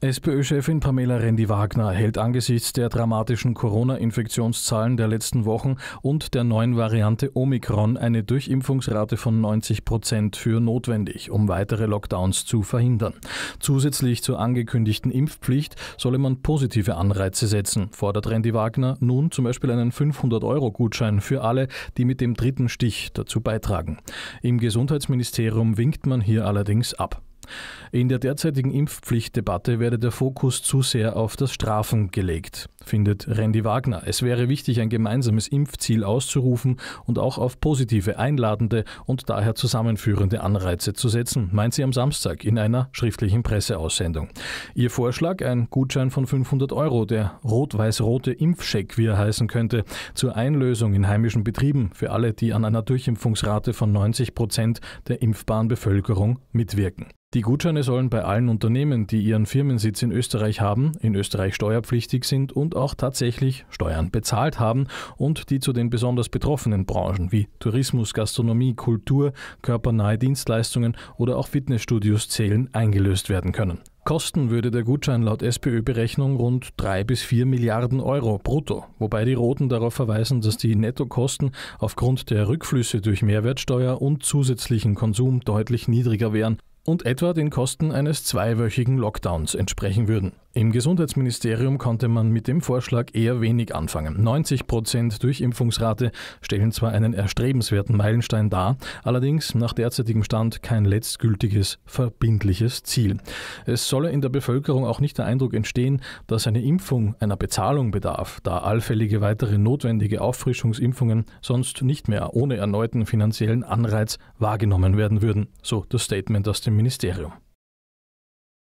SPÖ-Chefin Pamela Rendi-Wagner hält angesichts der dramatischen Corona-Infektionszahlen der letzten Wochen und der neuen Variante Omikron eine Durchimpfungsrate von 90 Prozent für notwendig, um weitere Lockdowns zu verhindern. Zusätzlich zur angekündigten Impfpflicht solle man positive Anreize setzen, fordert Rendi-Wagner nun zum Beispiel einen 500-Euro-Gutschein für alle, die mit dem dritten Stich dazu beitragen. Im Gesundheitsministerium winkt man hier allerdings ab. In der derzeitigen Impfpflichtdebatte werde der Fokus zu sehr auf das Strafen gelegt, findet Randy Wagner. Es wäre wichtig, ein gemeinsames Impfziel auszurufen und auch auf positive, einladende und daher zusammenführende Anreize zu setzen, meint sie am Samstag in einer schriftlichen Presseaussendung. Ihr Vorschlag, ein Gutschein von 500 Euro, der rot-weiß-rote Impfscheck, wie er heißen könnte, zur Einlösung in heimischen Betrieben für alle, die an einer Durchimpfungsrate von 90 Prozent der impfbaren Bevölkerung mitwirken. Die Gutscheine sollen bei allen Unternehmen, die ihren Firmensitz in Österreich haben, in Österreich steuerpflichtig sind und auch tatsächlich Steuern bezahlt haben und die zu den besonders betroffenen Branchen wie Tourismus, Gastronomie, Kultur, körpernahe Dienstleistungen oder auch Fitnessstudios zählen, eingelöst werden können. Kosten würde der Gutschein laut SPÖ-Berechnung rund 3 bis 4 Milliarden Euro brutto, wobei die Roten darauf verweisen, dass die Nettokosten aufgrund der Rückflüsse durch Mehrwertsteuer und zusätzlichen Konsum deutlich niedriger wären und etwa den Kosten eines zweiwöchigen Lockdowns entsprechen würden. Im Gesundheitsministerium konnte man mit dem Vorschlag eher wenig anfangen. 90 Prozent Durchimpfungsrate stellen zwar einen erstrebenswerten Meilenstein dar, allerdings nach derzeitigem Stand kein letztgültiges, verbindliches Ziel. Es solle in der Bevölkerung auch nicht der Eindruck entstehen, dass eine Impfung einer Bezahlung bedarf, da allfällige weitere notwendige Auffrischungsimpfungen sonst nicht mehr ohne erneuten finanziellen Anreiz wahrgenommen werden würden, so das Statement aus dem Ministerium.